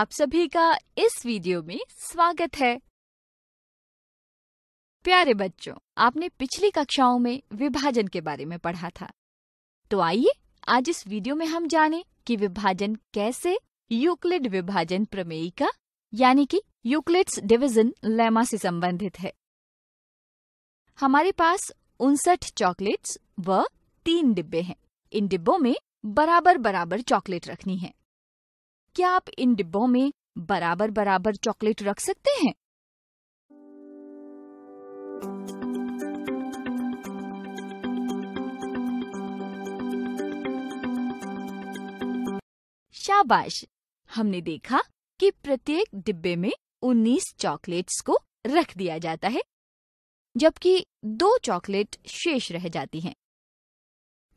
आप सभी का इस वीडियो में स्वागत है प्यारे बच्चों आपने पिछली कक्षाओं में विभाजन के बारे में पढ़ा था तो आइए आज इस वीडियो में हम जानें कि विभाजन कैसे यूक्लिड विभाजन प्रमेय का यानी कि यूक्लिड्स डिवीजन लेमा से संबंधित है हमारे पास उनसठ चॉकलेट्स व तीन डिब्बे हैं इन डिब्बों में बराबर बराबर चॉकलेट रखनी है क्या आप इन डिब्बों में बराबर बराबर चॉकलेट रख सकते हैं शाबाश हमने देखा कि प्रत्येक डिब्बे में 19 चॉकलेट्स को रख दिया जाता है जबकि दो चॉकलेट शेष रह जाती हैं।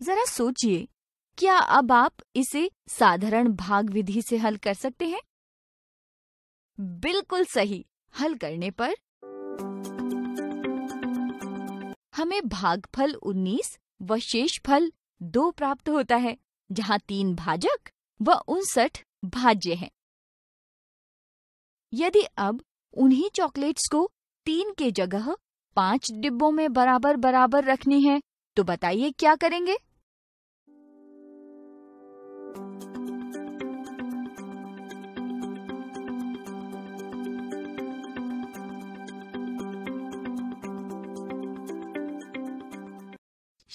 जरा सोचिए क्या अब आप इसे साधारण भाग विधि से हल कर सकते हैं बिल्कुल सही हल करने पर हमें भागफल 19 व शेषफल दो प्राप्त होता है जहां तीन भाजक व उनसठ भाज्य हैं। यदि अब उन्हीं चॉकलेट्स को तीन के जगह पांच डिब्बों में बराबर बराबर रखनी है तो बताइए क्या करेंगे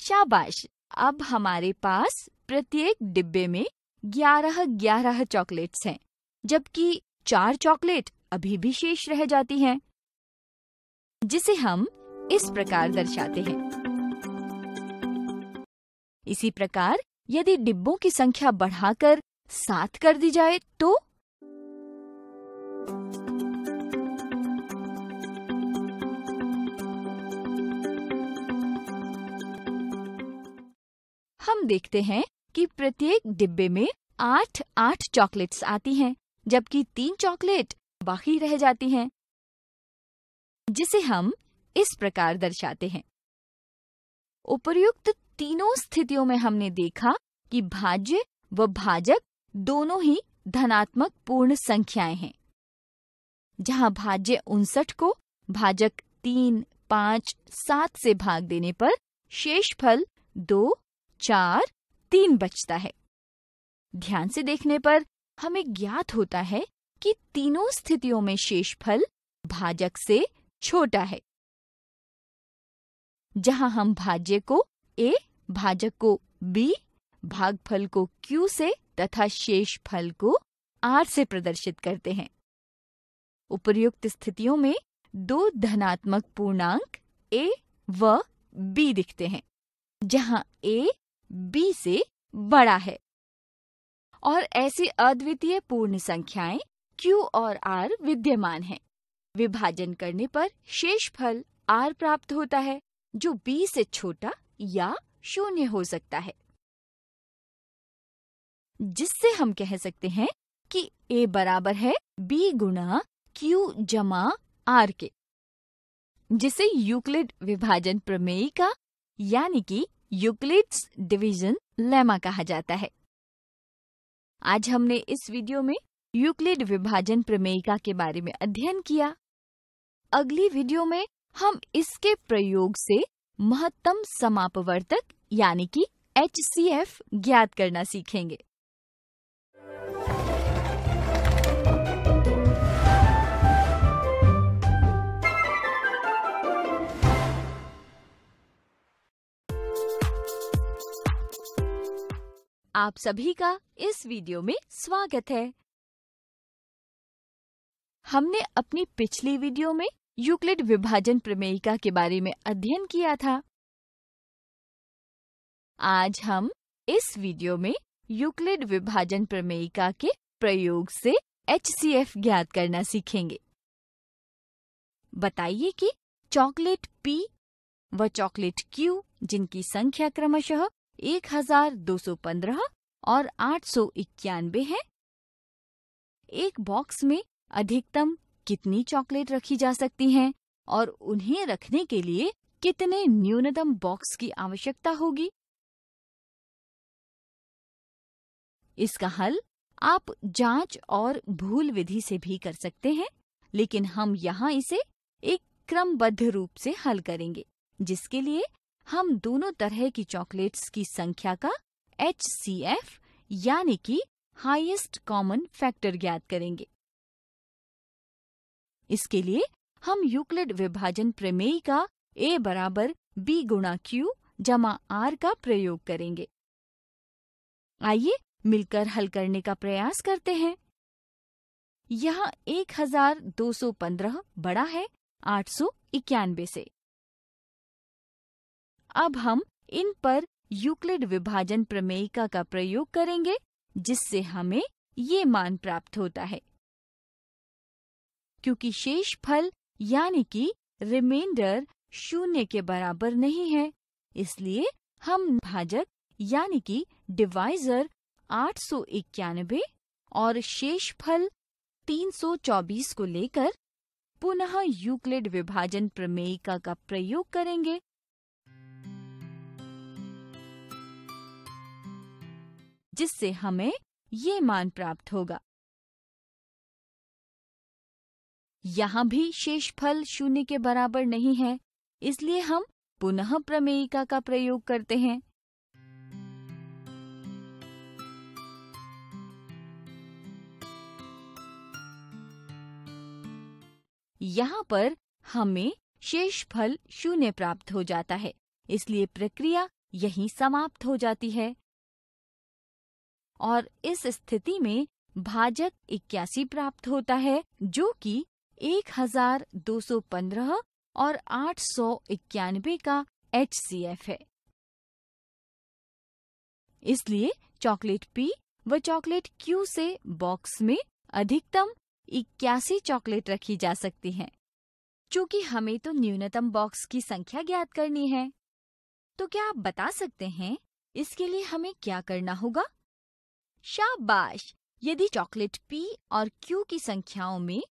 शाबाश अब हमारे पास प्रत्येक डिब्बे में ग्यारह ग्यारह चॉकलेट्स हैं जबकि चार चॉकलेट अभी भी शेष रह जाती हैं जिसे हम इस प्रकार दर्शाते हैं इसी प्रकार यदि डिब्बों की संख्या बढ़ाकर सात कर दी जाए तो देखते हैं कि प्रत्येक डिब्बे में आठ आठ चॉकलेट्स आती हैं जबकि तीन चॉकलेट बाकी रह जाती हैं जिसे हम इस प्रकार दर्शाते हैं उपर्युक्त तीनों स्थितियों में हमने देखा कि भाज्य व भाजक दोनों ही धनात्मक पूर्ण संख्याएं हैं जहां भाज्य उनसठ को भाजक तीन पांच सात से भाग देने पर शेष फल दो चार तीन बचता है ध्यान से देखने पर हमें ज्ञात होता है कि तीनों स्थितियों में शेषफल भाजक से छोटा है जहां हम भाज्य को ए भाजक को बी भागफल को क्यू से तथा शेष फल को आर से प्रदर्शित करते हैं उपर्युक्त स्थितियों में दो धनात्मक पूर्णांक ए व बी दिखते हैं जहां ए बी से बड़ा है और ऐसी अद्वितीय पूर्ण संख्याएं Q और R विद्यमान हैं। विभाजन करने पर शेष फल आर प्राप्त होता है जो बी से छोटा या शून्य हो सकता है जिससे हम कह सकते हैं कि ए बराबर है बी गुणा क्यू जमा आर के जिसे यूक्लिड विभाजन प्रमेय का यानी कि यूक्लिड्स डिवीजन लेमा कहा जाता है आज हमने इस वीडियो में यूक्लिड विभाजन प्रमेयिका के बारे में अध्ययन किया अगली वीडियो में हम इसके प्रयोग से महत्तम समापवर्तक यानी कि एच ज्ञात करना सीखेंगे आप सभी का इस वीडियो में स्वागत है हमने अपनी पिछली वीडियो में यूक्लिड विभाजन प्रमेयिका के बारे में अध्ययन किया था आज हम इस वीडियो में यूक्लिड विभाजन प्रमेयिका के प्रयोग से HCF ज्ञात करना सीखेंगे बताइए कि चॉकलेट P व चॉकलेट Q जिनकी संख्या क्रमशः एक हजार दो सौ पंद्रह और आठ सौ इक्यानबे है एक बॉक्स में अधिकतम कितनी चॉकलेट रखी जा सकती हैं और उन्हें रखने के लिए कितने न्यूनतम बॉक्स की आवश्यकता होगी इसका हल आप जांच और भूल विधि से भी कर सकते हैं लेकिन हम यहाँ इसे एक क्रमबद्ध रूप से हल करेंगे जिसके लिए हम दोनों तरह की चॉकलेट्स की संख्या का एच सी एफ यानी की हाइएस्ट कॉमन फैक्टर ज्ञात करेंगे इसके लिए हम यूक्लिड विभाजन प्रमेय का ए बराबर बी गुणा क्यू जमा आर का प्रयोग करेंगे आइए मिलकर हल करने का प्रयास करते हैं यहाँ 1215 बड़ा है आठ से अब हम इन पर यूक्लिड विभाजन प्रमेयिका का प्रयोग करेंगे जिससे हमें ये मान प्राप्त होता है क्योंकि शेष फल यानी कि रिमाइंडर शून्य के बराबर नहीं है इसलिए हम भाजक यानी कि डिवाइजर आठ सौ इक्यानबे और शेष फल तीन सौ चौबीस को लेकर पुनः यूक्लिड विभाजन प्रमेयिका का प्रयोग करेंगे जिससे हमें ये मान प्राप्त होगा यहाँ भी शेषफल शून्य के बराबर नहीं है इसलिए हम पुनः प्रमेयिका का प्रयोग करते हैं यहाँ पर हमें शेषफल शून्य प्राप्त हो जाता है इसलिए प्रक्रिया यहीं समाप्त हो जाती है और इस स्थिति में भाजक इक्यासी प्राप्त होता है जो कि 1215 और आठ सौ इक्यानबे का एच है इसलिए चॉकलेट पी व चॉकलेट क्यू से बॉक्स में अधिकतम इक्यासी चॉकलेट रखी जा सकती हैं। चूंकि हमें तो न्यूनतम बॉक्स की संख्या ज्ञात करनी है तो क्या आप बता सकते हैं इसके लिए हमें क्या करना होगा शाबाश यदि चॉकलेट पी और क्यू की संख्याओं में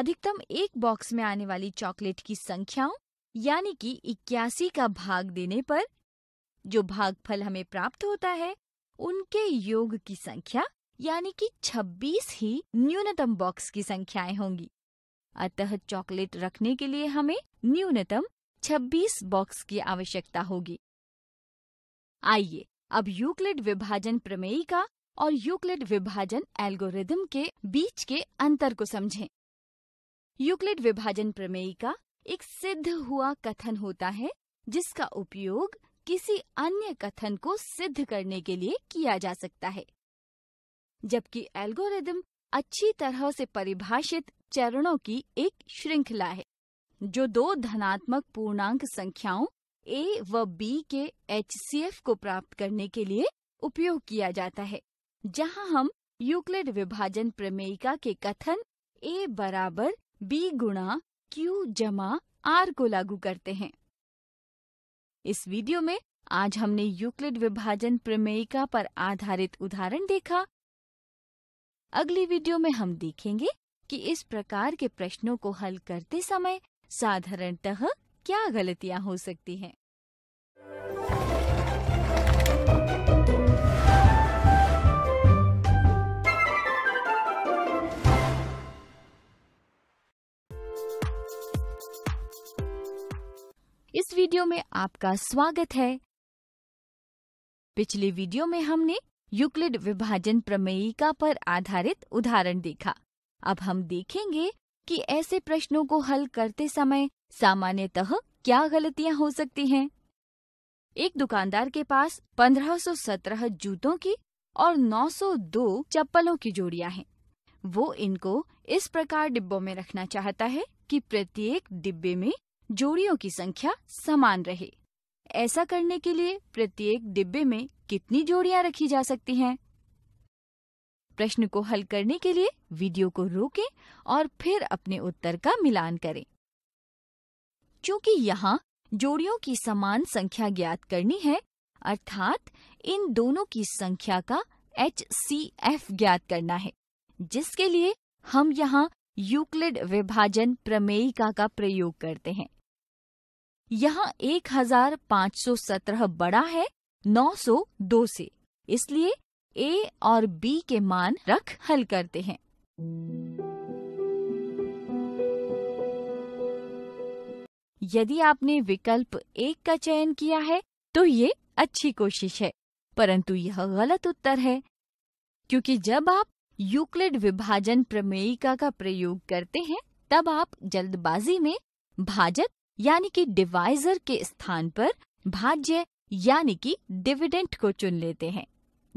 अधिकतम एक बॉक्स में आने वाली चॉकलेट की संख्याओं यानी कि इक्यासी का भाग देने पर जो भागफल हमें प्राप्त होता है उनके योग की संख्या यानी कि 26 ही न्यूनतम बॉक्स की संख्याएं होंगी अतः चॉकलेट रखने के लिए हमें न्यूनतम 26 बॉक्स की आवश्यकता होगी आइए अब यूक्लिड विभाजन प्रमेय का और यूक्लिड विभाजन एल्गोरिदम के बीच के अंतर को समझें। यूक्लिड विभाजन प्रमेय का एक सिद्ध हुआ कथन होता है जिसका उपयोग किसी अन्य कथन को सिद्ध करने के लिए किया जा सकता है जबकि एल्गोरिदम अच्छी तरह से परिभाषित चरणों की एक श्रृंखला है जो दो धनात्मक पूर्णांक संख्याओं ए व बी के एच को प्राप्त करने के लिए उपयोग किया जाता है जहां हम यूक्लिड विभाजन प्रमेयिका के कथन ए बराबर बी गुणा क्यू जमा आर को लागू करते हैं इस वीडियो में आज हमने यूक्लिड विभाजन प्रमेयिका पर आधारित उदाहरण देखा अगली वीडियो में हम देखेंगे कि इस प्रकार के प्रश्नों को हल करते समय साधारणतः क्या गलतियां हो सकती हैं। इस वीडियो में आपका स्वागत है पिछले वीडियो में हमने यूक्लिड विभाजन प्रमेयिका पर आधारित उदाहरण देखा अब हम देखेंगे कि ऐसे प्रश्नों को हल करते समय सामान्यतः क्या गलतियां हो सकती हैं एक दुकानदार के पास 1517 जूतों की और 902 चप्पलों की जोड़ियां हैं वो इनको इस प्रकार डिब्बों में रखना चाहता है कि प्रत्येक डिब्बे में जोड़ियों की संख्या समान रहे ऐसा करने के लिए प्रत्येक डिब्बे में कितनी जोड़ियां रखी जा सकती हैं प्रश्न को हल करने के लिए वीडियो को रोकें और फिर अपने उत्तर का मिलान करें क्योंकि यहाँ जोड़ियों की समान संख्या ज्ञात करनी है अर्थात इन दोनों की संख्या का एच सी एफ ज्ञात करना है जिसके लिए हम यहाँ यूक्लिड विभाजन प्रमेयिका का प्रयोग करते हैं यहाँ 1517 बड़ा है 902 से इसलिए ए और बी के मान रख हल करते हैं यदि आपने विकल्प एक का चयन किया है तो ये अच्छी कोशिश है परंतु यह गलत उत्तर है क्योंकि जब आप यूक्लिड विभाजन प्रमेयिका का प्रयोग करते हैं तब आप जल्दबाजी में भाजक यानी कि डिवाइजर के स्थान पर भाज्य यानी कि डिविडेंट को चुन लेते हैं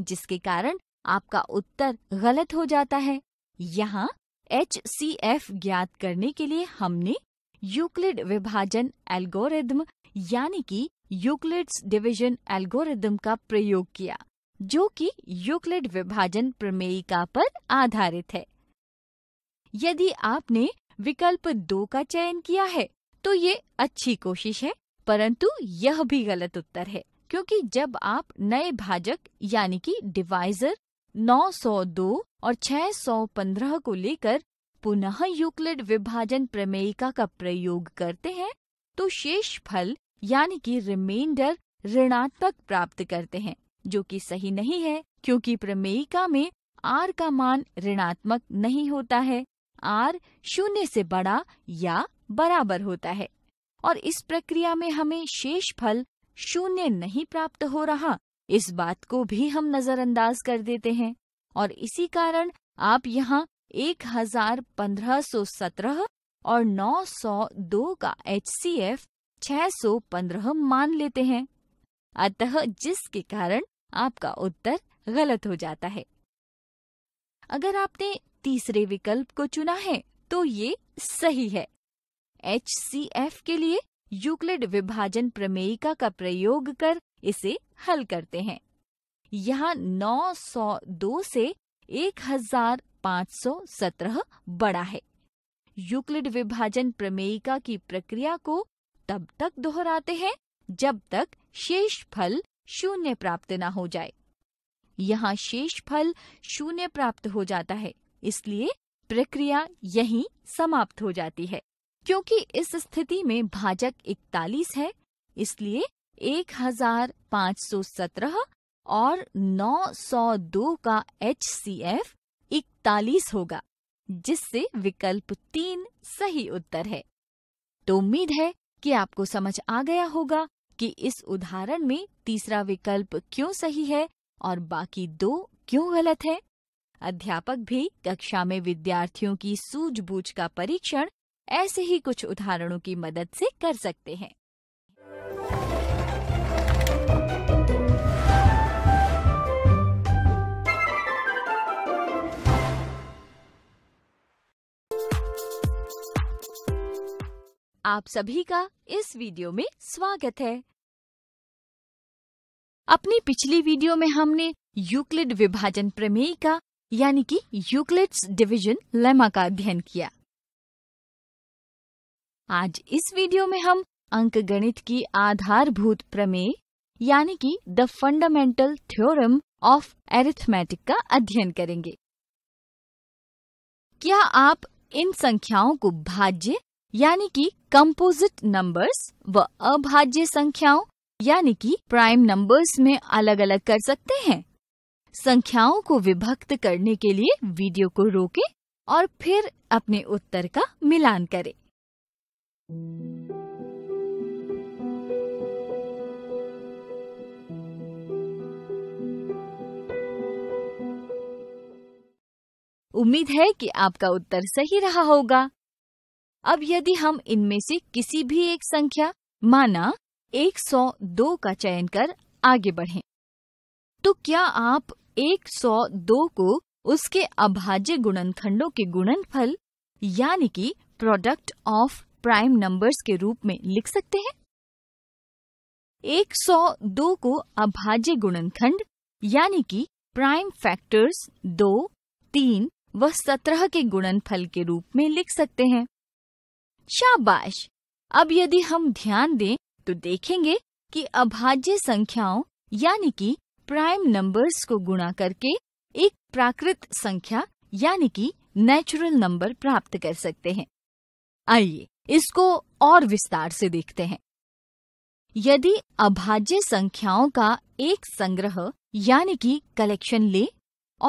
जिसके कारण आपका उत्तर गलत हो जाता है यहाँ एच सी एफ ज्ञात करने के लिए हमने यूक्लिड विभाजन एल्गोरिदम यानी कि यूक्लिड्स डिवीजन एल्गोरिदम का प्रयोग किया जो कि यूक्लिड विभाजन प्रमेयिका पर आधारित है यदि आपने विकल्प दो का चयन किया है तो ये अच्छी कोशिश है परंतु यह भी गलत उत्तर है क्योंकि जब आप नए भाजक यानी कि डिवाइजर 902 और 615 को लेकर पुनः यूक्लिड विभाजन प्रमेयिका का प्रयोग करते हैं तो शेष फल यानी कि रिमाइंडर ऋणात्मक प्राप्त करते हैं जो कि सही नहीं है क्योंकि प्रमेयिका में आर का मान ऋणात्मक नहीं होता है आर शून्य से बड़ा या बराबर होता है और इस प्रक्रिया में हमें शेष फल शून्य नहीं प्राप्त हो रहा इस बात को भी हम नजरअंदाज कर देते हैं और इसी कारण आप यहाँ एक हजार पंद्रह सौ सत्रह और नौ सौ दो का एच सी एफ छह सौ पंद्रह मान लेते हैं अतः जिसके कारण आपका उत्तर गलत हो जाता है अगर आपने तीसरे विकल्प को चुना है तो ये सही है एच के लिए यूक्लिड विभाजन प्रमेयिका का प्रयोग कर इसे हल करते हैं यहाँ 902 से 1517 बड़ा है यूक्लिड विभाजन प्रमेयिका की प्रक्रिया को तब तक दोहराते हैं जब तक शेष फल शून्य प्राप्त न हो जाए यहाँ शेष फल शून्य प्राप्त हो जाता है इसलिए प्रक्रिया यहीं समाप्त हो जाती है क्योंकि इस स्थिति में भाजक 41 है इसलिए 1517 और 902 का एच सी एफ इकतालीस होगा जिससे विकल्प तीन सही उत्तर है तो उम्मीद है कि आपको समझ आ गया होगा कि इस उदाहरण में तीसरा विकल्प क्यों सही है और बाकी दो क्यों गलत है अध्यापक भी कक्षा में विद्यार्थियों की सूझबूझ का परीक्षण ऐसे ही कुछ उदाहरणों की मदद से कर सकते हैं आप सभी का इस वीडियो में स्वागत है अपनी पिछली वीडियो में हमने यूक्लिड विभाजन प्रमेय का यानी कि यूक्लिड्स डिवीजन लेमा का अध्ययन किया आज इस वीडियो में हम अंक गणित की आधारभूत प्रमेय यानी कि the fundamental theorem of arithmetic का अध्ययन करेंगे क्या आप इन संख्याओं को भाज्य यानी कि कंपोजिट नंबर्स व अभाज्य संख्याओं यानी कि प्राइम नंबर्स में अलग अलग कर सकते हैं संख्याओं को विभक्त करने के लिए वीडियो को रोकें और फिर अपने उत्तर का मिलान करें उम्मीद है कि आपका उत्तर सही रहा होगा अब यदि हम इनमें से किसी भी एक संख्या माना 102 का चयन कर आगे बढ़ें, तो क्या आप 102 को उसके अभाज्य गुणनखंडों के गुणनफल यानी कि प्रोडक्ट ऑफ प्राइम नंबर्स के रूप में लिख सकते हैं 102 को अभाज्य गुणनखंड यानी कि प्राइम फैक्टर्स दो तीन व सत्रह के गुणनफल के रूप में लिख सकते हैं शाबाश अब यदि हम ध्यान दें तो देखेंगे कि अभाज्य संख्याओं यानी कि प्राइम नंबर्स को गुणा करके एक प्राकृत संख्या यानी कि नेचुरल नंबर प्राप्त कर सकते हैं आइए इसको और विस्तार से देखते हैं यदि अभाज्य संख्याओं का एक संग्रह यानी कि कलेक्शन ले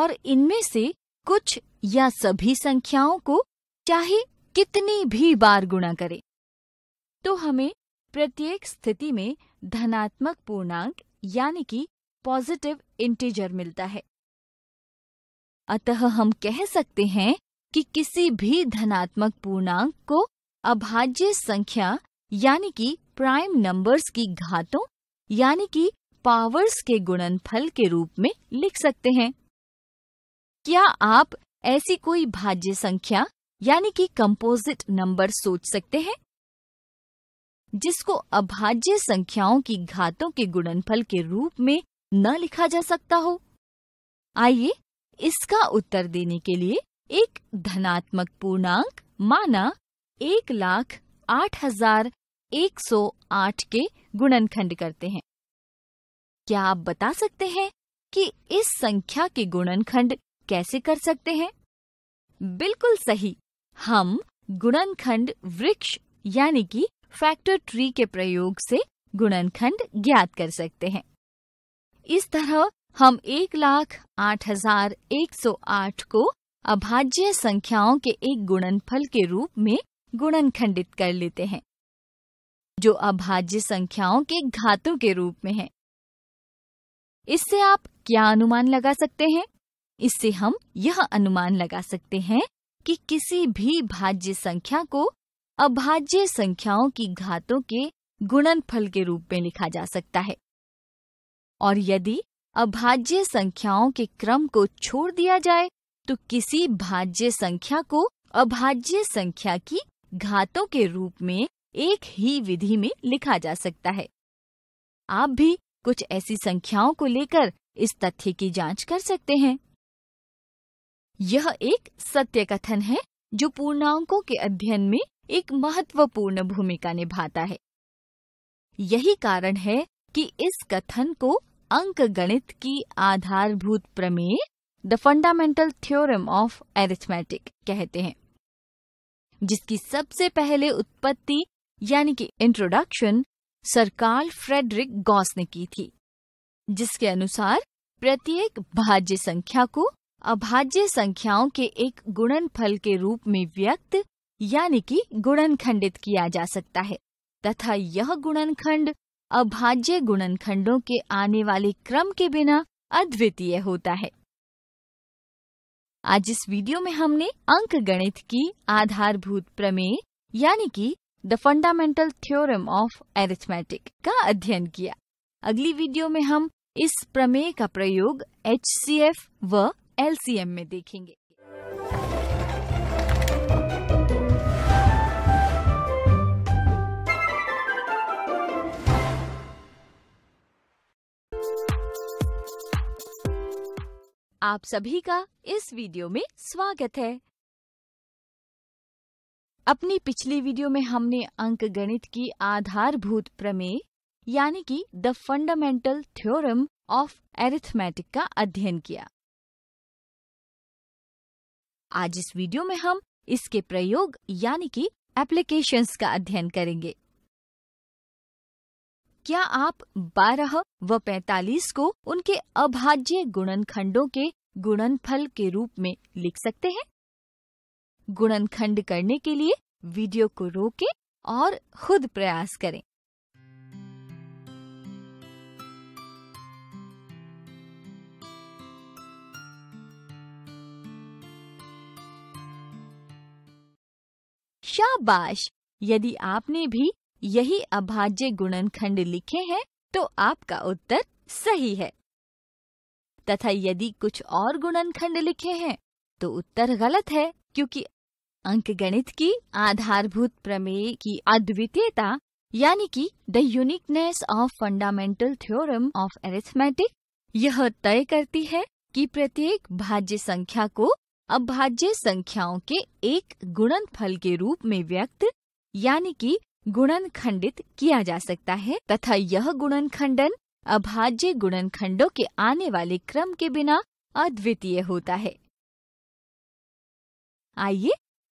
और इनमें से कुछ या सभी संख्याओं को चाहे कितनी भी बार गुणा करें तो हमें प्रत्येक स्थिति में धनात्मक पूर्णांक यानी कि पॉजिटिव इंटीजर मिलता है अतः हम कह सकते हैं कि किसी भी धनात्मक पूर्णांक को अभाज्य संख्या यानी कि प्राइम नंबर्स की घातों यानी कि पावर्स के गुणनफल के रूप में लिख सकते हैं क्या आप ऐसी कोई भाज्य संख्या यानी कि कंपोजिट नंबर सोच सकते हैं जिसको अभाज्य संख्याओं की घातों के गुणनफल के रूप में न लिखा जा सकता हो आइए इसका उत्तर देने के लिए एक धनात्मक पूर्णांक माना एक लाख आठ हजार एक सौ आठ के गुणनखंड करते हैं क्या आप बता सकते हैं कि इस संख्या के गुणनखंड कैसे कर सकते हैं बिल्कुल सही हम गुणनखंड वृक्ष यानी कि फैक्टर ट्री के प्रयोग से गुणनखंड ज्ञात कर सकते हैं इस तरह हम एक लाख आठ हजार एक सौ आठ को अभाज्य संख्याओं के एक गुणनफल के रूप में गुणन खंडित कर लेते हैं जो अभाज्य संख्याओं के घातों के रूप में है इससे आप क्या अनुमान लगा सकते हैं इससे हम यह अनुमान लगा सकते हैं कि किसी भी भाज्य संख्या को अभाज्य संख्याओं की घातों के गुणनफल के रूप में लिखा जा सकता है और यदि अभाज्य संख्याओं के क्रम को छोड़ दिया जाए तो किसी भाज्य संख्या को अभाज्य संख्या की घातों के रूप में एक ही विधि में लिखा जा सकता है आप भी कुछ ऐसी संख्याओं को लेकर इस तथ्य की जांच कर सकते हैं यह एक सत्य कथन है जो पूर्णांकों के अध्ययन में एक महत्वपूर्ण भूमिका निभाता है यही कारण है कि इस कथन को अंक गणित की आधारभूत प्रमेय the fundamental theorem of arithmetic कहते हैं जिसकी सबसे पहले उत्पत्ति यानी कि इंट्रोडक्शन सरकार फ्रेडरिक गॉस ने की थी जिसके अनुसार प्रत्येक भाज्य संख्या को अभाज्य संख्याओं के एक गुणनफल के रूप में व्यक्त यानी कि गुणनखंडित किया जा सकता है तथा यह गुणनखंड अभाज्य गुणनखंडों के आने वाले क्रम के बिना अद्वितीय होता है आज इस वीडियो में हमने अंक गणित की आधारभूत प्रमेय यानी कि the fundamental theorem of arithmetic का अध्ययन किया अगली वीडियो में हम इस प्रमेय का प्रयोग एच व एल में देखेंगे आप सभी का इस वीडियो में स्वागत है अपनी पिछली वीडियो में हमने अंक गणित की आधारभूत प्रमेय यानी कि the fundamental theorem of arithmetic का अध्ययन किया आज इस वीडियो में हम इसके प्रयोग यानी कि एप्लीकेशंस का अध्ययन करेंगे क्या आप 12 व 45 को उनके अभाज्य गुणनखंडों के गुणनफल के रूप में लिख सकते हैं गुणनखंड करने के लिए वीडियो को रोकें और खुद प्रयास करें शाबाश यदि आपने भी यही अभाज्य गुणनखंड लिखे हैं तो आपका उत्तर सही है तथा यदि कुछ और गुणनखंड लिखे हैं तो उत्तर गलत है क्योंकि अंक गणित की आधारभूत प्रमेय की अद्वितीयता यानी कि the uniqueness of fundamental theorem of arithmetic यह तय करती है कि प्रत्येक भाज्य संख्या को अभाज्य संख्याओं के एक गुणनफल के रूप में व्यक्त यानी कि गुणन खंडित किया जा सकता है तथा यह गुणन खंडन अभाज्य गुणन खंडों के आने वाले क्रम के बिना अद्वितीय होता है आइए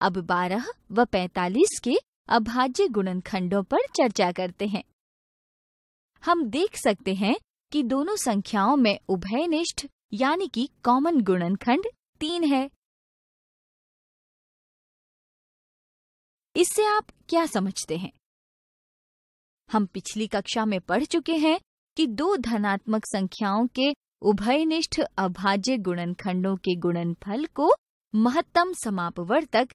अब 12 व 45 के अभाज्य गुणन खंडों पर चर्चा करते हैं हम देख सकते हैं कि दोनों संख्याओं में उभयनिष्ठ यानी कि कॉमन गुणन खंड तीन है इससे आप क्या समझते हैं हम पिछली कक्षा में पढ़ चुके हैं कि दो धनात्मक संख्याओं के उभयनिष्ठ अभाज्य गुणनखंडों के गुणनफल को महत्तम समापवर्तक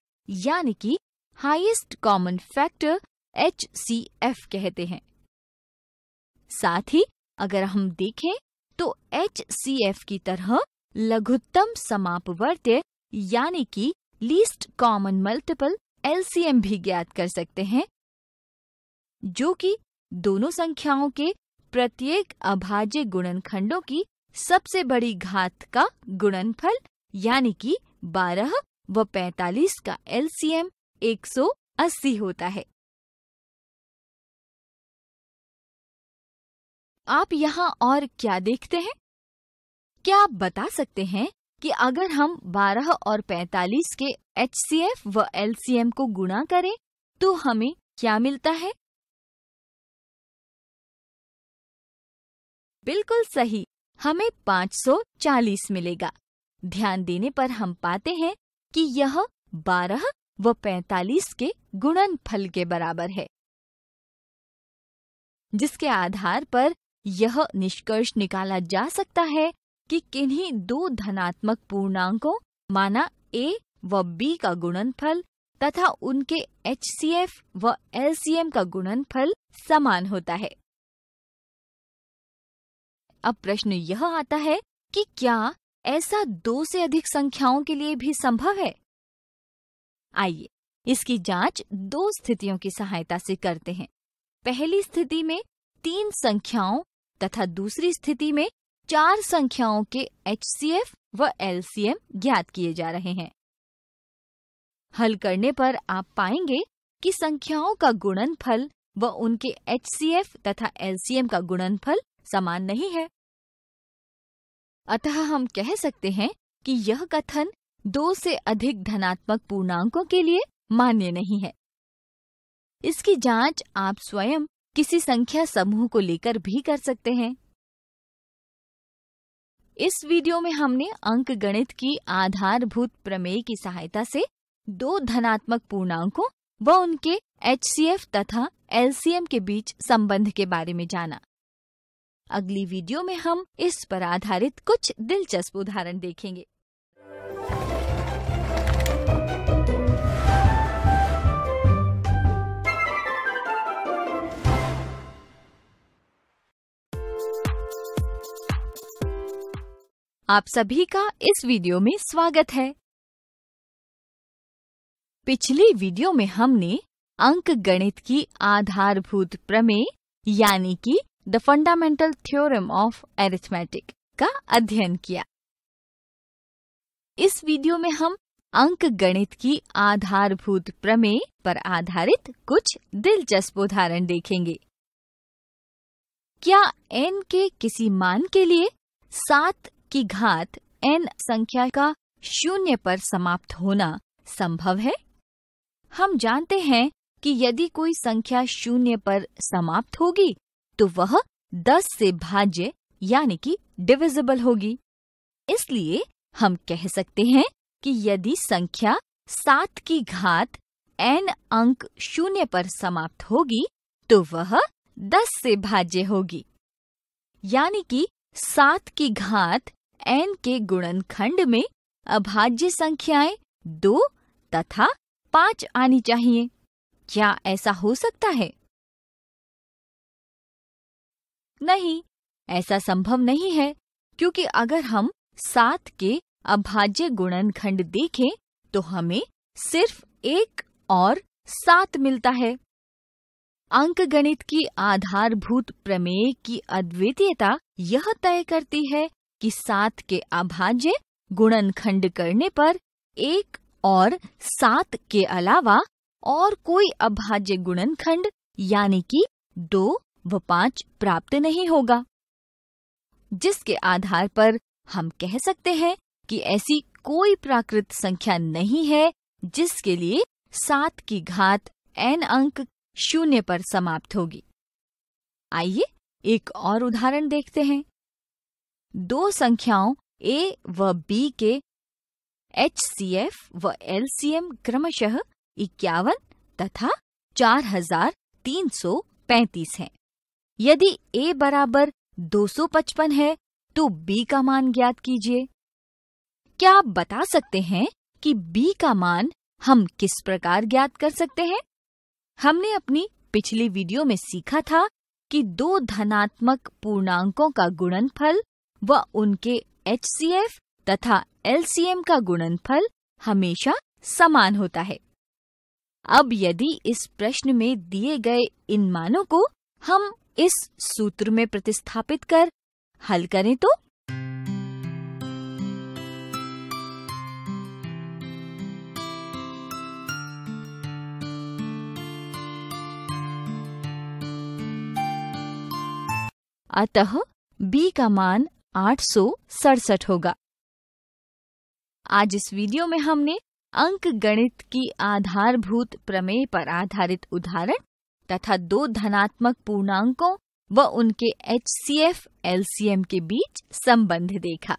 यानी कि हाईएस्ट कॉमन फैक्टर एच कहते हैं साथ ही अगर हम देखें तो एच की तरह लघुत्तम समापवर्त्य यानी कि लीस्ट कॉमन मल्टीपल एलसीएम भी ज्ञात कर सकते हैं जो कि दोनों संख्याओं के प्रत्येक अभाज्य गुणनखंडों की सबसे बड़ी घात का गुणनफल यानी कि 12 व 45 का एलसीएम 180 होता है आप यहाँ और क्या देखते हैं क्या आप बता सकते हैं कि अगर हम 12 और 45 के एच व एल को गुणा करें तो हमें क्या मिलता है बिल्कुल सही हमें 540 मिलेगा ध्यान देने पर हम पाते हैं कि यह 12 व 45 के गुणनफल के बराबर है जिसके आधार पर यह निष्कर्ष निकाला जा सकता है कि किन्हीं दो धनात्मक पूर्णांकों माना ए व बी का गुणनफल तथा उनके एच व एल का गुणनफल समान होता है अब प्रश्न यह आता है कि क्या ऐसा दो से अधिक संख्याओं के लिए भी संभव है आइए इसकी जांच दो स्थितियों की सहायता से करते हैं पहली स्थिति में तीन संख्याओं तथा दूसरी स्थिति में चार संख्याओं के एच व एल ज्ञात किए जा रहे हैं हल करने पर आप पाएंगे कि संख्याओं का गुणनफल व उनके एच तथा एल का गुणनफल समान नहीं है अतः हम कह सकते हैं कि यह कथन दो से अधिक धनात्मक पूर्णांकों के लिए मान्य नहीं है इसकी जांच आप स्वयं किसी संख्या समूह को लेकर भी कर सकते हैं इस वीडियो में हमने अंक गणित की आधारभूत प्रमेय की सहायता से दो धनात्मक पूर्णांकों व उनके एच तथा एलसीएम के बीच संबंध के बारे में जाना अगली वीडियो में हम इस पर आधारित कुछ दिलचस्प उदाहरण देखेंगे आप सभी का इस वीडियो में स्वागत है पिछली वीडियो में हमने अंक गणित की आधारभूत प्रमेय यानी कि the fundamental theorem of arithmetic का अध्ययन किया इस वीडियो में हम अंक गणित की आधारभूत प्रमेय पर आधारित कुछ दिलचस्प उदाहरण देखेंगे क्या n के किसी मान के लिए सात की घात n संख्या का शून्य पर समाप्त होना संभव है हम जानते हैं कि यदि कोई संख्या शून्य पर समाप्त होगी तो वह दस से भाज्य यानी कि डिविजिबल होगी इसलिए हम कह सकते हैं कि यदि संख्या सात की घात एन अंक शून्य पर समाप्त होगी तो वह दस से भाज्य होगी यानी कि सात की घात एन के गुणनखंड में अभाज्य संख्याएं दो तथा पांच आनी चाहिए क्या ऐसा हो सकता है नहीं ऐसा संभव नहीं है क्योंकि अगर हम सात के अभाज्य गुणनखंड देखें तो हमें सिर्फ एक और सात मिलता है अंकगणित की आधारभूत प्रमेय की अद्वितीयता यह तय करती है कि सात के अभाज्य गुणनखंड करने पर एक और सात के अलावा और कोई अभाज्य गुणनखंड यानी कि दो वह पांच प्राप्त नहीं होगा जिसके आधार पर हम कह सकते हैं कि ऐसी कोई प्राकृत संख्या नहीं है जिसके लिए सात की घात एन अंक शून्य पर समाप्त होगी आइए एक और उदाहरण देखते हैं दो संख्याओं ए व बी के एच सी एफ व एल सी एम क्रमशः इक्यावन तथा चार हजार तीन सौ पैंतीस है यदि a बराबर 255 है तो b का मान ज्ञात कीजिए क्या आप बता सकते हैं कि b का मान हम किस प्रकार ज्ञात कर सकते हैं हमने अपनी पिछली वीडियो में सीखा था कि दो धनात्मक पूर्णांकों का गुणनफल व उनके HCF तथा LCM का गुणनफल हमेशा समान होता है अब यदि इस प्रश्न में दिए गए इन मानों को हम इस सूत्र में प्रतिस्थापित कर हल करें तो अतः b का मान आठ होगा आज इस वीडियो में हमने अंक गणित की आधारभूत प्रमेय पर आधारित उदाहरण तथा दो धनात्मक पूर्णांकों व उनके H C F L C M के बीच संबंध देखा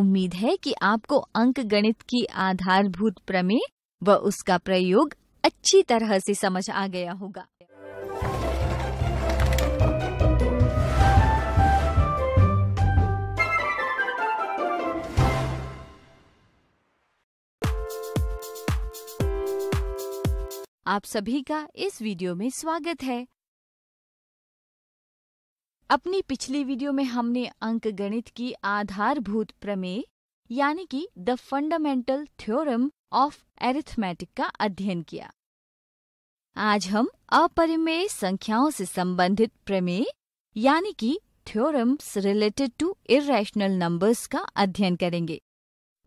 उम्मीद है कि आपको अंक गणित की आधारभूत प्रमेय व उसका प्रयोग अच्छी तरह से समझ आ गया होगा आप सभी का इस वीडियो में स्वागत है अपनी पिछली वीडियो में हमने अंक गणित की आधारभूत प्रमेय यानी कि the fundamental theorem of arithmetic का अध्ययन किया आज हम अपरिमेय संख्याओं से संबंधित प्रमेय यानी कि theorems related to irrational numbers का अध्ययन करेंगे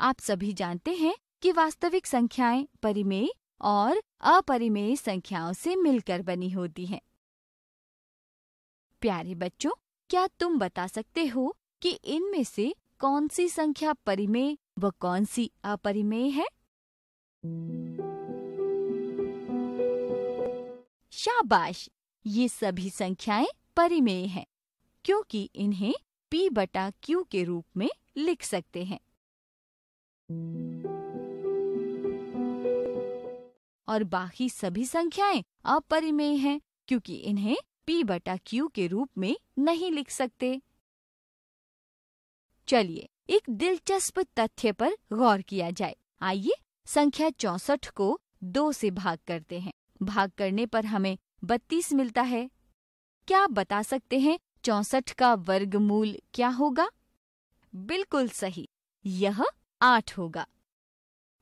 आप सभी जानते हैं कि वास्तविक संख्याएं परिमेय और अपरिमेय संख्याओं से मिलकर बनी होती हैं। प्यारे बच्चों क्या तुम बता सकते हो कि इनमें से कौन सी संख्या परिमेय व कौन सी अपरिमेय है शाबाश ये सभी संख्याएं परिमेय हैं क्योंकि इन्हें p बटा q के रूप में लिख सकते हैं और बाकी सभी संख्याएं अपरिमेय हैं क्योंकि इन्हें p बटा क्यू के रूप में नहीं लिख सकते चलिए एक दिलचस्प तथ्य पर गौर किया जाए आइए संख्या चौसठ को दो से भाग करते हैं भाग करने पर हमें बत्तीस मिलता है क्या आप बता सकते हैं चौसठ का वर्गमूल क्या होगा बिल्कुल सही यह आठ होगा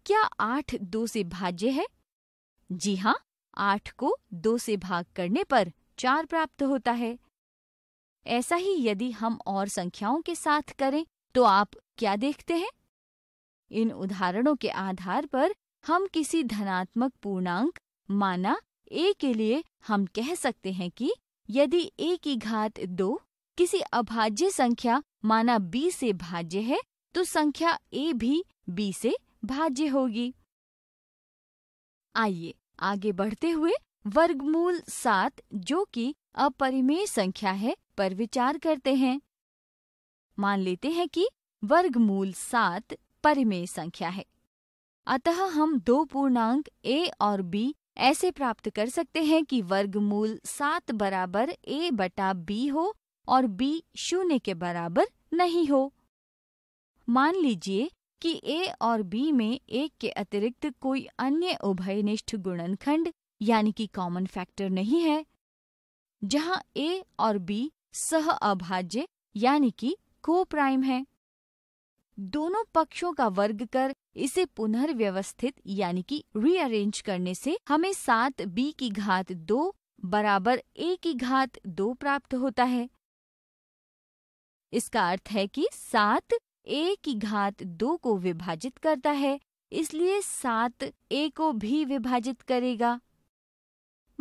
क्या आठ दो से भाज्य है जी हाँ आठ को दो से भाग करने पर चार प्राप्त होता है ऐसा ही यदि हम और संख्याओं के साथ करें तो आप क्या देखते हैं इन उदाहरणों के आधार पर हम किसी धनात्मक पूर्णांक माना ए के लिए हम कह सकते हैं कि यदि ए की घात दो किसी अभाज्य संख्या माना बी से भाज्य है तो संख्या ए भी बी से भाज्य होगी आइए आगे बढ़ते हुए वर्गमूल सात जो कि अपरिमेय संख्या है पर विचार करते हैं मान लेते हैं कि वर्गमूल सात परिमेय संख्या है अतः हम दो पूर्णांक ए और बी ऐसे प्राप्त कर सकते हैं कि वर्गमूल सात बराबर ए बटा बी हो और बी शून्य के बराबर नहीं हो मान लीजिए कि ए और बी में एक के अतिरिक्त कोई अन्य उभयनिष्ठ गुणनखंड यानी कि कॉमन फैक्टर नहीं है जहां ए और बी सह अभाज्य यानी कि को प्राइम है दोनों पक्षों का वर्ग कर इसे पुनर्व्यवस्थित यानी कि रीअरेंज करने से हमें सात बी की घात दो बराबर ए की घात दो प्राप्त होता है इसका अर्थ है कि सात ए की घात दो को विभाजित करता है इसलिए सात ए को भी विभाजित करेगा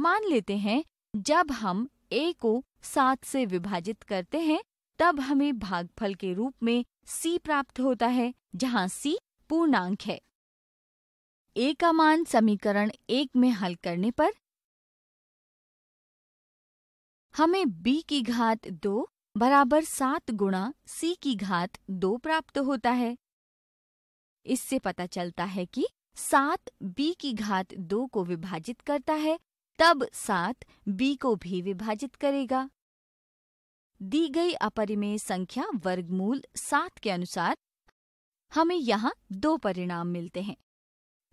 मान लेते हैं जब हम ए को सात से विभाजित करते हैं तब हमें भागफल के रूप में सी प्राप्त होता है जहाँ सी पूर्णांक है ए का मान समीकरण एक में हल करने पर हमें बी की घात दो बराबर सात गुणा सी की घात दो प्राप्त होता है इससे पता चलता है कि सात बी की घात दो को विभाजित करता है तब सात बी को भी विभाजित करेगा दी गई अपरिमेय संख्या वर्गमूल सात के अनुसार हमें यहाँ दो परिणाम मिलते हैं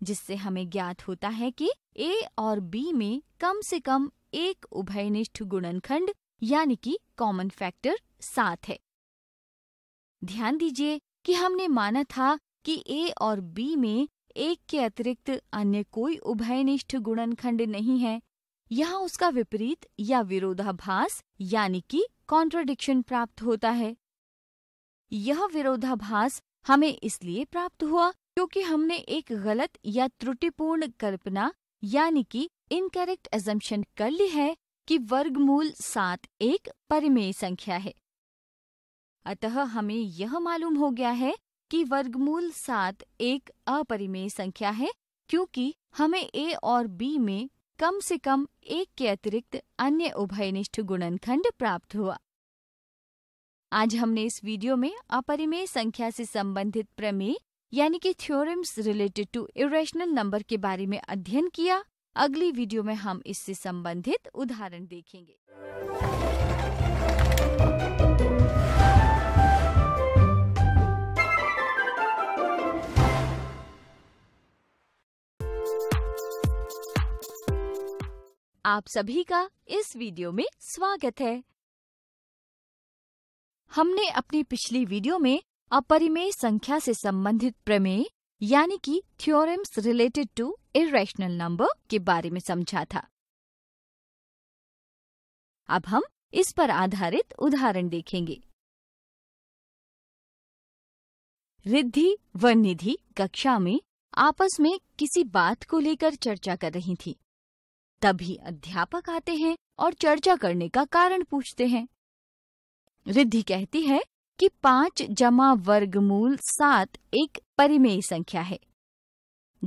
जिससे हमें ज्ञात होता है कि ए और बी में कम से कम एक उभयनिष्ठ गुणनखंड यानी कि कॉमन फैक्टर सात है ध्यान दीजिए कि हमने माना था कि ए और बी में एक के अतिरिक्त अन्य कोई उभयनिष्ठ गुणनखंड नहीं है यहाँ उसका विपरीत या विरोधाभास यानी कि कॉन्ट्रोडिक्शन प्राप्त होता है यह विरोधाभास हमें इसलिए प्राप्त हुआ क्योंकि हमने एक गलत या त्रुटिपूर्ण कल्पना यानी कि इनकरेक्ट एजम्पन कर ली है कि वर्गमूल सात एक परिमेय संख्या है अतः हमें यह मालूम हो गया है कि वर्गमूल सात एक अपरिमेय संख्या है क्योंकि हमें ए और बी में कम से कम एक के अतिरिक्त अन्य उभयनिष्ठ गुणनखंड प्राप्त हुआ आज हमने इस वीडियो में अपरिमेय संख्या से संबंधित प्रमेय यानी कि theorems related to irrational number के बारे में अध्ययन किया अगली वीडियो में हम इससे संबंधित उदाहरण देखेंगे आप सभी का इस वीडियो में स्वागत है हमने अपनी पिछली वीडियो में अपरिमेय संख्या से संबंधित प्रमेय यानी कि theorems related to irrational number के बारे में समझा था अब हम इस पर आधारित उदाहरण देखेंगे रिद्धि व निधि कक्षा में आपस में किसी बात को लेकर चर्चा कर रही थी तभी अध्यापक आते हैं और चर्चा करने का कारण पूछते हैं रिद्धि कहती है कि पांच जमा वर्गमूल सात एक परिमेय संख्या है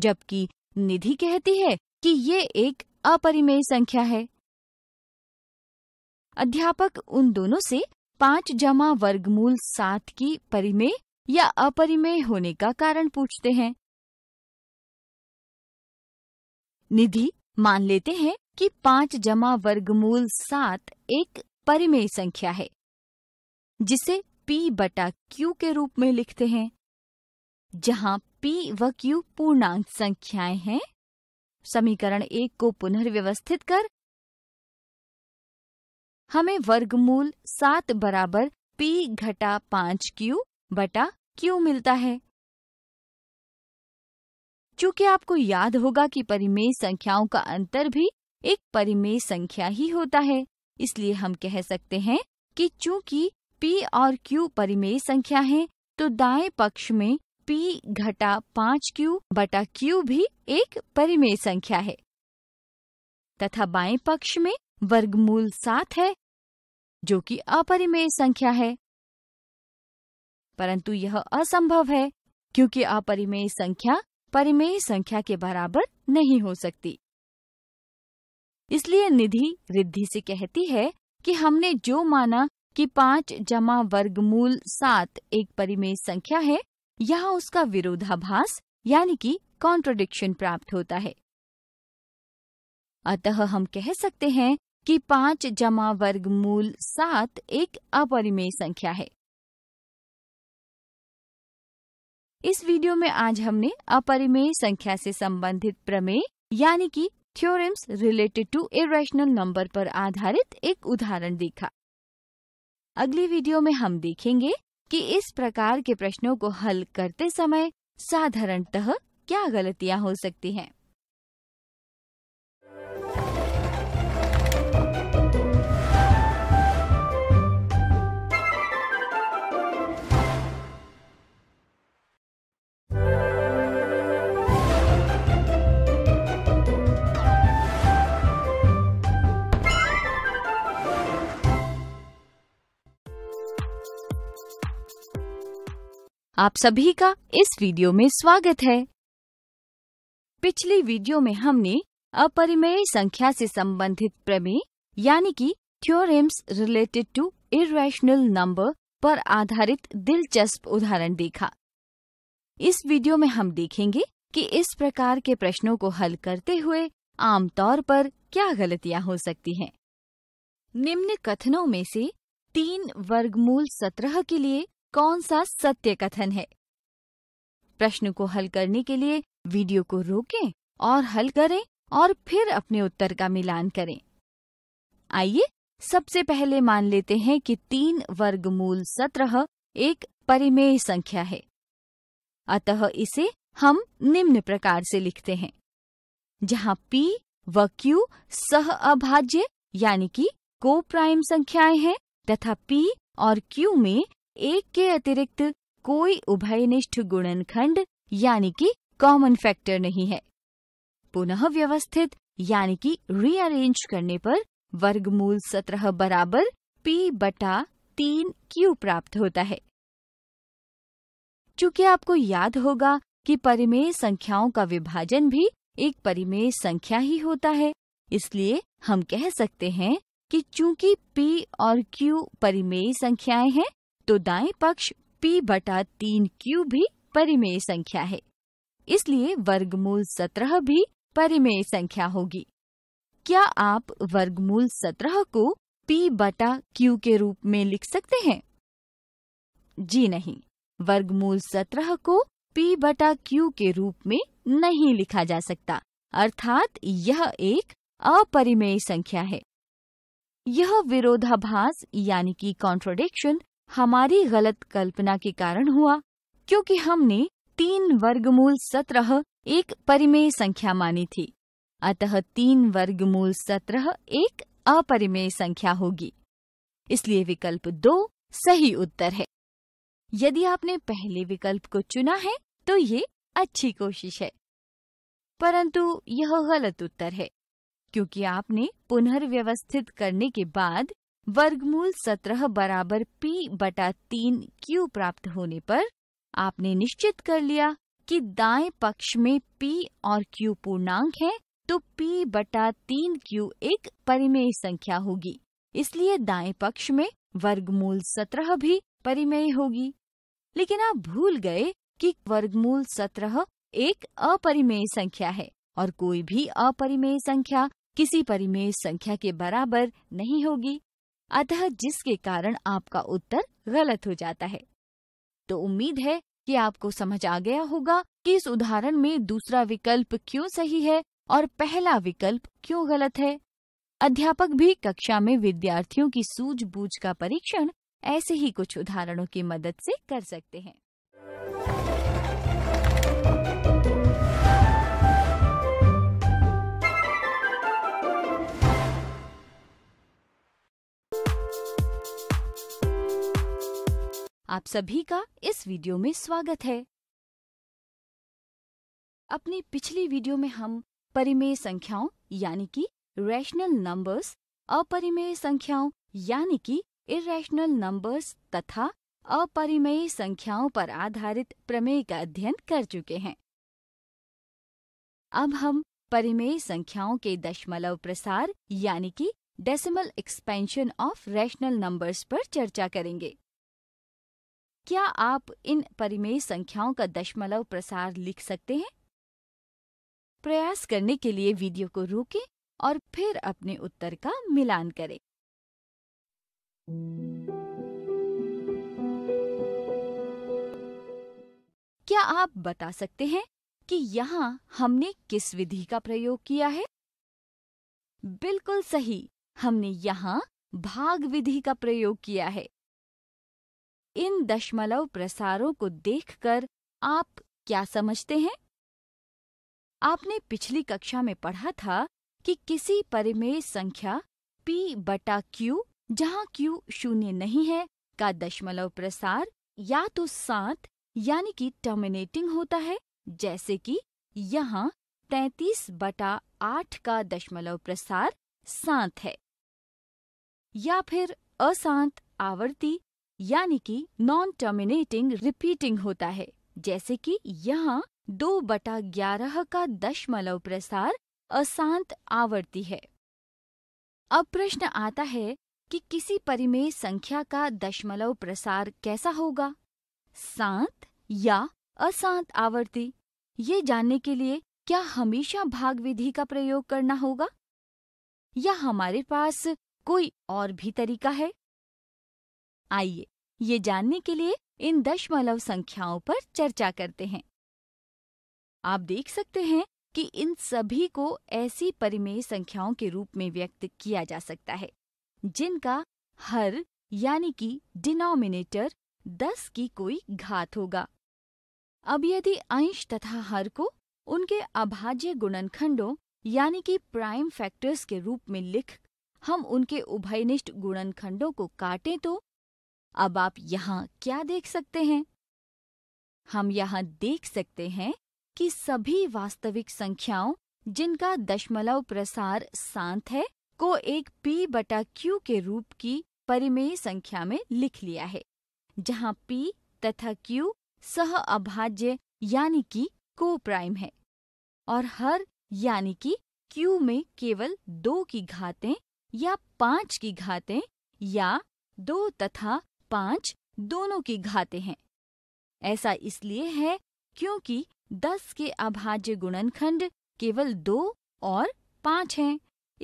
जबकि निधि कहती है कि ये एक अपरिमेय संख्या है अध्यापक उन दोनों से पांच जमा वर्गमूल सात की परिमेय या अपरिमेय होने का कारण पूछते हैं निधि मान लेते हैं कि पांच जमा वर्गमूल सात एक परिमेय संख्या है जिसे P बटा Q के रूप में लिखते हैं जहां P व Q पूर्णांक संख्याएं हैं समीकरण एक को पुनर्व्यवस्थित कर हमें वर्गमूल सात बराबर P घटा पांच क्यू बटा क्यू मिलता है चूंकि आपको याद होगा कि परिमेय संख्याओं का अंतर भी एक परिमेय संख्या ही होता है इसलिए हम कह सकते हैं कि चूंकि p और q परिमेय संख्या है तो दाएं पक्ष में p घटा पाँच क्यू बटा क्यू भी एक परिमेय संख्या है तथा बाएं पक्ष में वर्गमूल सात है जो कि अपरिमेय संख्या है परंतु यह असंभव है क्योंकि अपरिमेय संख्या परिमेय संख्या के बराबर नहीं हो सकती इसलिए निधि रिद्धि से कहती है कि हमने जो माना कि पाँच जमा वर्गमूल सात एक परिमेय संख्या है यहाँ उसका विरोधाभास यानी कि कॉन्ट्रोडिक्शन प्राप्त होता है अतः हम कह सकते हैं कि पाँच जमा वर्गमूल सात एक अपरिमेय संख्या है इस वीडियो में आज हमने अपरिमेय संख्या से संबंधित प्रमेय यानी कि theorems related to irrational number पर आधारित एक उदाहरण देखा अगली वीडियो में हम देखेंगे कि इस प्रकार के प्रश्नों को हल करते समय साधारणतः क्या गलतियां हो सकती हैं आप सभी का इस वीडियो में स्वागत है पिछली वीडियो में हमने अपरिमेय संख्या से संबंधित प्रमेय यानी कि theorems related to irrational number पर आधारित दिलचस्प उदाहरण देखा इस वीडियो में हम देखेंगे कि इस प्रकार के प्रश्नों को हल करते हुए आमतौर पर क्या गलतियां हो सकती हैं निम्न कथनों में से तीन वर्गमूल सत्रह के लिए कौन सा सत्य कथन है प्रश्न को हल करने के लिए वीडियो को रोकें और हल करें और फिर अपने उत्तर का मिलान करें आइए सबसे पहले मान लेते हैं कि तीन वर्गमूल सत्रह एक परिमेय संख्या है अतः इसे हम निम्न प्रकार से लिखते हैं जहां p व q सह अभाज्य यानी कि को प्राइम संख्याएं हैं तथा p और q में एक के अतिरिक्त कोई उभयनिष्ठ गुणनखंड यानी कि कॉमन फैक्टर नहीं है पुनः व्यवस्थित यानी कि रीअरेंज करने पर वर्गमूल सत्रह बराबर पी बटा तीन क्यू प्राप्त होता है चूंकि आपको याद होगा कि परिमेय संख्याओं का विभाजन भी एक परिमेय संख्या ही होता है इसलिए हम कह सकते हैं कि चूंकि p और q परिमेय संख्याएं हैं तो दाएं पक्ष p बटा तीन क्यू भी परिमेय संख्या है इसलिए वर्गमूल सत्रह भी परिमेय संख्या होगी क्या आप वर्गमूल सत्रह को p बटा क्यू के रूप में लिख सकते हैं जी नहीं वर्गमूल सत्रह को p बटा क्यू के रूप में नहीं लिखा जा सकता अर्थात यह एक अपरिमेय संख्या है यह विरोधाभास यानी कि कॉन्ट्रोडिक्शन हमारी गलत कल्पना के कारण हुआ क्योंकि हमने तीन वर्गमूल सत्रह एक परिमेय संख्या मानी थी अतः तीन वर्गमूल सत्रह एक अपरिमेय संख्या होगी इसलिए विकल्प दो सही उत्तर है यदि आपने पहले विकल्प को चुना है तो ये अच्छी कोशिश है परंतु यह गलत उत्तर है क्योंकि आपने पुनर्व्यवस्थित करने के बाद वर्गमूल सत्रह बराबर पी बटा तीन क्यू प्राप्त होने पर आपने निश्चित कर लिया कि दाएं पक्ष में पी और क्यू पूर्णांक है तो पी बटा तीन क्यू एक परिमेय संख्या होगी इसलिए दाएं पक्ष में वर्गमूल सत्रह भी परिमेय होगी लेकिन आप भूल गए कि वर्गमूल सत्रह एक अपरिमेय संख्या है और कोई भी अपरिमेय संख्या किसी परिमेय संख्या के बराबर नहीं होगी अतः जिसके कारण आपका उत्तर गलत हो जाता है तो उम्मीद है कि आपको समझ आ गया होगा कि इस उदाहरण में दूसरा विकल्प क्यों सही है और पहला विकल्प क्यों गलत है अध्यापक भी कक्षा में विद्यार्थियों की सूझबूझ का परीक्षण ऐसे ही कुछ उदाहरणों की मदद से कर सकते हैं आप सभी का इस वीडियो में स्वागत है अपनी पिछली वीडियो में हम परिमेय संख्याओं यानी कि रैशनल नंबर्स अपरिमेय संख्याओं यानी कि इरेशनल नंबर्स तथा अपरिमेय संख्याओं पर आधारित प्रमेय का अध्ययन कर चुके हैं अब हम परिमेय संख्याओं के दशमलव प्रसार यानी कि decimal expansion of rational numbers पर चर्चा करेंगे क्या आप इन परिमेय संख्याओं का दशमलव प्रसार लिख सकते हैं प्रयास करने के लिए वीडियो को रोकें और फिर अपने उत्तर का मिलान करें क्या आप बता सकते हैं कि यहाँ हमने किस विधि का प्रयोग किया है बिल्कुल सही हमने यहाँ भाग विधि का प्रयोग किया है इन दशमलव प्रसारों को देखकर आप क्या समझते हैं आपने पिछली कक्षा में पढ़ा था कि किसी परिमेय संख्या p बटा q जहाँ q शून्य नहीं है का दशमलव प्रसार या तो सात यानी कि टर्मिनेटिंग होता है जैसे कि यहाँ तैतीस बटा आठ का दशमलव प्रसार सांत है या फिर असांत आवर्ती यानी कि नॉन टर्मिनेटिंग रिपीटिंग होता है जैसे कि यहाँ दो बटा ग्यारह का दशमलव प्रसार अशांत आवर्ती है अब प्रश्न आता है कि किसी परिमेय संख्या का दशमलव प्रसार कैसा होगा शांत या अशांत आवर्ती ये जानने के लिए क्या हमेशा भाग विधि का प्रयोग करना होगा या हमारे पास कोई और भी तरीका है आइए ये जानने के लिए इन दशमलव संख्याओं पर चर्चा करते हैं आप देख सकते हैं कि इन सभी को ऐसी परिमेय संख्याओं के रूप में व्यक्त किया जा सकता है जिनका हर यानी कि डिनोमिनेटर दस की कोई घात होगा अब यदि अंश तथा हर को उनके अभाज्य गुणनखंडों यानी कि प्राइम फैक्टर्स के रूप में लिख हम उनके उभयनिष्ठ गुणनखंडों को काटें तो अब आप यहाँ क्या देख सकते हैं हम यहाँ देख सकते हैं कि सभी वास्तविक संख्याओं जिनका दशमलव प्रसार शांत है को एक p बटा q के रूप की परिमेय संख्या में लिख लिया है जहाँ p तथा q सह अभाज्य यानी कि को प्राइम है और हर यानी कि q में केवल दो की घातें या पांच की घातें या दो तथा पांच दोनों की घाते हैं ऐसा इसलिए है क्योंकि दस के अभाज्य गुणनखंड केवल दो और पांच हैं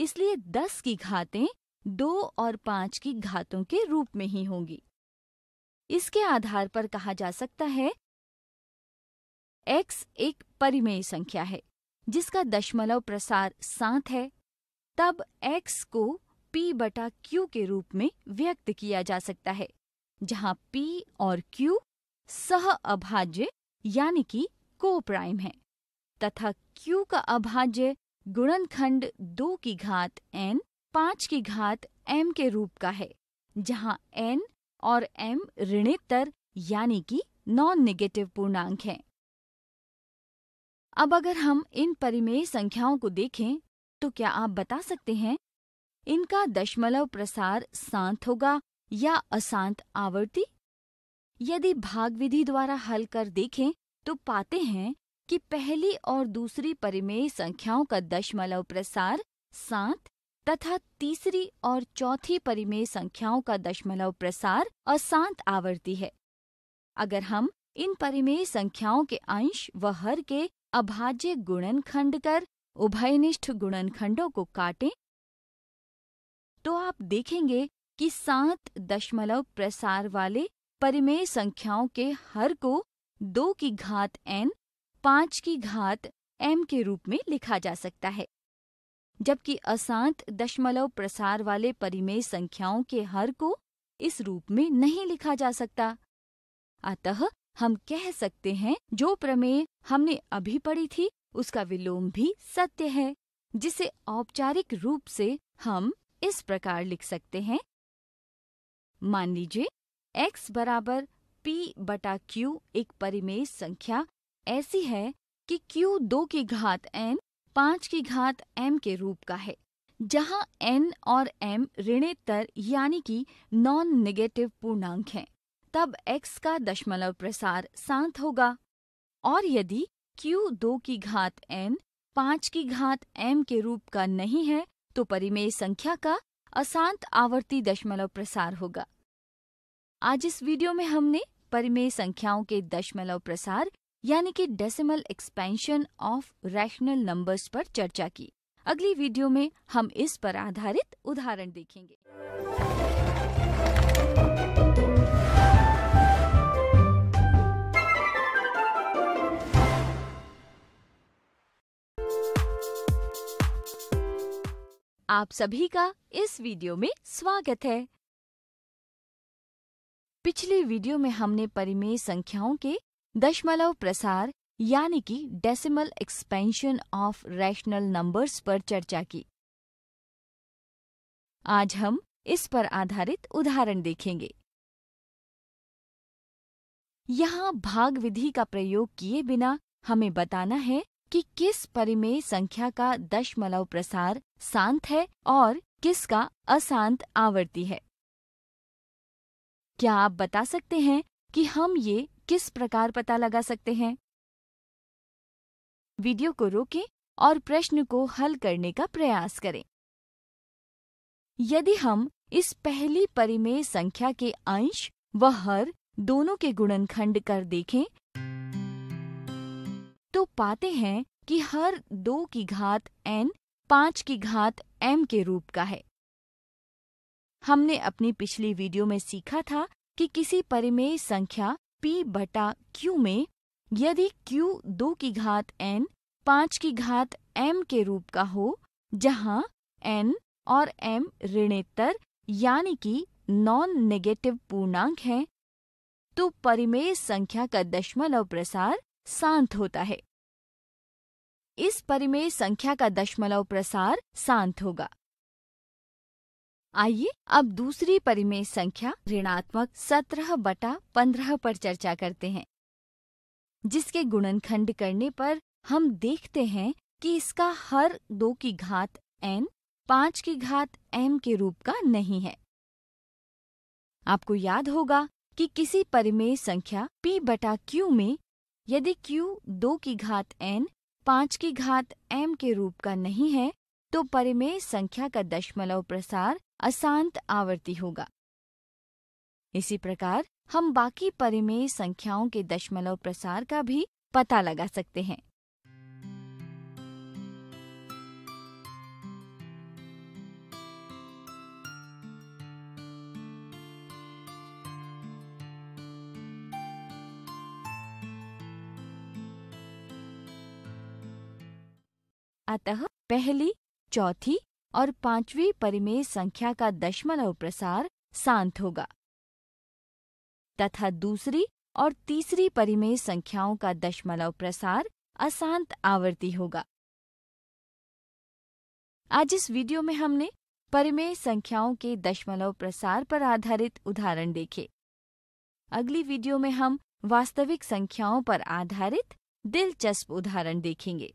इसलिए दस की घातें दो और पांच की घातों के रूप में ही होंगी इसके आधार पर कहा जा सकता है x एक परिमेय संख्या है जिसका दशमलव प्रसार सात है तब x को p बटा q के रूप में व्यक्त किया जा सकता है जहां P और Q सह अभाज्य यानी कि को प्राइम है तथा Q का अभाज्य गुणनखंड दो की घात n पांच की घात m के रूप का है जहां n और m ऋणितर यानी कि नॉन नेगेटिव पूर्णांक है अब अगर हम इन परिमेय संख्याओं को देखें तो क्या आप बता सकते हैं इनका दशमलव प्रसार सांत होगा या अशांत आवृत्ति यदि भाग विधि द्वारा हल कर देखें तो पाते हैं कि पहली और दूसरी परिमेय संख्याओं का दशमलव प्रसार सात तथा तीसरी और चौथी परिमेय संख्याओं का दशमलव प्रसार अशांत आवृत्ति है अगर हम इन परिमेय संख्याओं के अंश व हर के अभाज्य गुणनखंड कर उभयनिष्ठ गुणनखंडों को काटें तो आप देखेंगे कि सात दशमलव प्रसार वाले परिमेय संख्याओं के हर को दो की घात एन पांच की घात एम के रूप में लिखा जा सकता है जबकि असात दशमलव प्रसार वाले परिमेय संख्याओं के हर को इस रूप में नहीं लिखा जा सकता अतः हम कह सकते हैं जो प्रमेय हमने अभी पढ़ी थी उसका विलोम भी सत्य है जिसे औपचारिक रूप से हम इस प्रकार लिख सकते हैं मान लीजिए x बराबर p बटा q एक परिमेय संख्या ऐसी है कि q दो की घात n पाँच की घात m के रूप का है जहां n और m ऋणेतर यानी कि नॉन नेगेटिव पूर्णांक हैं तब x का दशमलव प्रसार शांत होगा और यदि q दो की घात n पाँच की घात m के रूप का नहीं है तो परिमेय संख्या का अशांत आवर्ती दशमलव प्रसार होगा आज इस वीडियो में हमने परिमेय संख्याओं के दशमलव प्रसार यानी कि decimal expansion of rational numbers पर चर्चा की अगली वीडियो में हम इस पर आधारित उदाहरण देखेंगे आप सभी का इस वीडियो में स्वागत है पिछले वीडियो में हमने परिमेय संख्याओं के दशमलव प्रसार यानी कि decimal expansion of rational numbers पर चर्चा की आज हम इस पर आधारित उदाहरण देखेंगे यहाँ भाग विधि का प्रयोग किए बिना हमें बताना है कि किस परिमेय संख्या का दशमलव प्रसार शांत है और किसका अशांत आवर्ती है क्या आप बता सकते हैं कि हम ये किस प्रकार पता लगा सकते हैं वीडियो को रोकें और प्रश्न को हल करने का प्रयास करें यदि हम इस पहली परिमेय संख्या के अंश व हर दोनों के गुणनखंड कर देखें तो पाते हैं कि हर दो की घात n पांच की घात m के रूप का है हमने अपनी पिछली वीडियो में सीखा था कि किसी परिमेय संख्या p बटा q में यदि q दो की घात n पाँच की घात m के रूप का हो जहाँ n और m ऋणेतर यानी कि नॉन नेगेटिव पूर्णांक हैं, तो परिमेय संख्या का दशमलव प्रसार शांत होता है इस परिमेय संख्या का दशमलव प्रसार शांत होगा आइए अब दूसरी परिमेय संख्या ऋणात्मक सत्रह बटा पंद्रह पर चर्चा करते हैं जिसके गुणनखंड करने पर हम देखते हैं कि इसका हर दो की घात एन पांच की घात एम के रूप का नहीं है आपको याद होगा कि किसी परिमेय संख्या p बटा q में यदि q दो की घात n पांच की घात m के रूप का नहीं है तो परिमेय संख्या का दशमलव प्रसार अशांत आवर्ती होगा इसी प्रकार हम बाकी परिमेय संख्याओं के दशमलव प्रसार का भी पता लगा सकते हैं अतः पहली चौथी और पांचवी परिमेय संख्या का दशमलव प्रसार शांत होगा तथा दूसरी और तीसरी परिमेय संख्याओं का दशमलव प्रसार अशांत आवर्ती होगा आज इस वीडियो में हमने परिमेय संख्याओं के दशमलव प्रसार पर आधारित उदाहरण देखे अगली वीडियो में हम वास्तविक संख्याओं पर आधारित दिलचस्प उदाहरण देखेंगे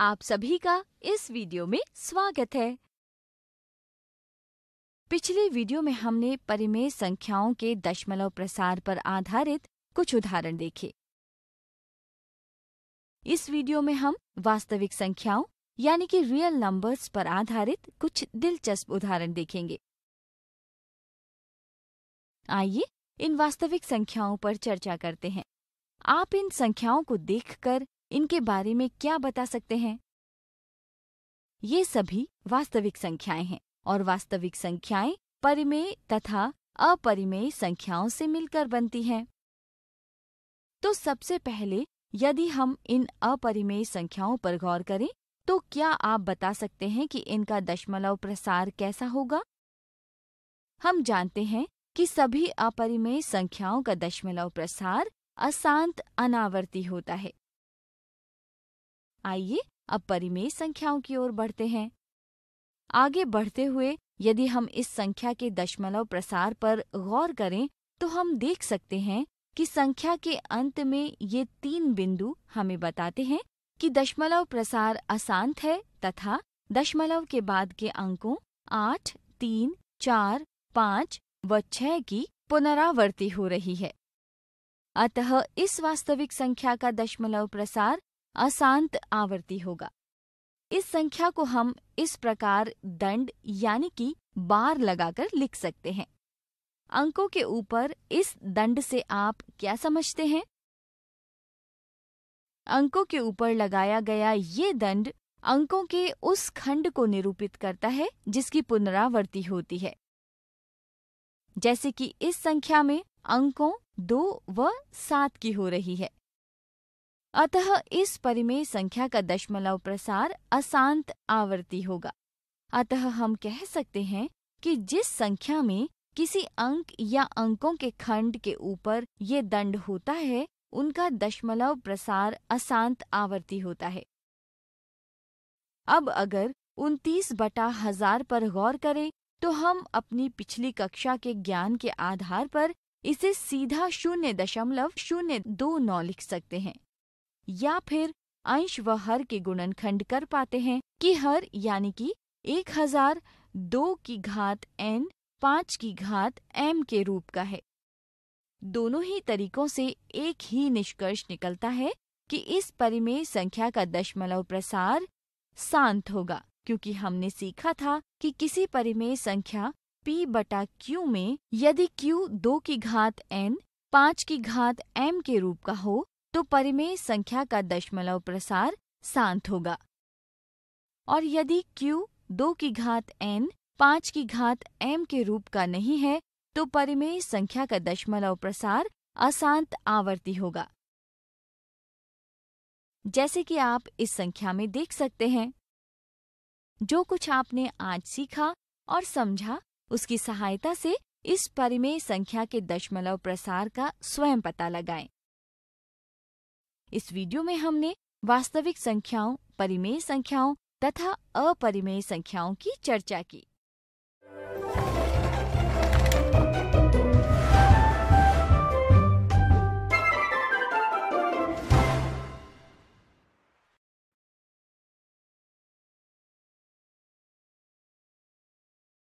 आप सभी का इस वीडियो में स्वागत है पिछले वीडियो में हमने परिमेय संख्याओं के दशमलव प्रसार पर आधारित कुछ उदाहरण देखे इस वीडियो में हम वास्तविक संख्याओं यानी कि रियल नंबर्स पर आधारित कुछ दिलचस्प उदाहरण देखेंगे आइए इन वास्तविक संख्याओं पर चर्चा करते हैं आप इन संख्याओं को देखकर इनके बारे में क्या बता सकते हैं ये सभी वास्तविक संख्याएं हैं और वास्तविक संख्याएं परिमेय तथा अपरिमेय संख्याओं से मिलकर बनती हैं तो सबसे पहले यदि हम इन अपरिमेय संख्याओं पर गौर करें तो क्या आप बता सकते हैं कि इनका दशमलव प्रसार कैसा होगा हम जानते हैं कि सभी अपरिमेय संख्याओं का दशमलव प्रसार अशांत अनावर्ती होता है आइए अब परिमेय संख्याओं की ओर बढ़ते हैं आगे बढ़ते हुए यदि हम इस संख्या के दशमलव प्रसार पर गौर करें तो हम देख सकते हैं कि संख्या के अंत में ये तीन बिंदु हमें बताते हैं कि दशमलव प्रसार अशांत है तथा दशमलव के बाद के अंकों आठ तीन चार पाँच व छह की पुनरावर्ती हो रही है अतः इस वास्तविक संख्या का दशमलव प्रसार अशांत आवर्ती होगा इस संख्या को हम इस प्रकार दंड यानी कि बार लगाकर लिख सकते हैं अंकों के ऊपर इस दंड से आप क्या समझते हैं अंकों के ऊपर लगाया गया ये दंड अंकों के उस खंड को निरूपित करता है जिसकी पुनरावृत्ति होती है जैसे कि इस संख्या में अंकों दो व सात की हो रही है अतः इस परिमेय संख्या का दशमलव प्रसार अशांत आवर्ती होगा अतः हम कह सकते हैं कि जिस संख्या में किसी अंक या अंकों के खंड के ऊपर ये दंड होता है उनका दशमलव प्रसार अशांत आवर्ती होता है अब अगर उनतीस बटा हजार पर गौर करें तो हम अपनी पिछली कक्षा के ज्ञान के आधार पर इसे सीधा शून्य दशमलव शून्य दो नौ लिख सकते हैं या फिर अंश व हर के गुणनखंड कर पाते हैं कि हर यानी कि एक हजार दो की घात एन पाँच की घात एम के रूप का है दोनों ही तरीकों से एक ही निष्कर्ष निकलता है कि इस परिमेय संख्या का दशमलव प्रसार शांत होगा क्योंकि हमने सीखा था कि किसी परिमेय संख्या p बटा q में यदि q दो की घात n पाँच की घात m के रूप का हो तो परिमेय संख्या का दशमलव प्रसार शांत होगा और यदि q दो की घात n पांच की घात m के रूप का नहीं है तो परिमेय संख्या का दशमलव प्रसार अशांत आवर्ती होगा जैसे कि आप इस संख्या में देख सकते हैं जो कुछ आपने आज सीखा और समझा उसकी सहायता से इस परिमेय संख्या के दशमलव प्रसार का स्वयं पता लगाएं। इस वीडियो में हमने वास्तविक संख्याओं परिमेय संख्याओं तथा अपरिमेय संख्याओं की चर्चा की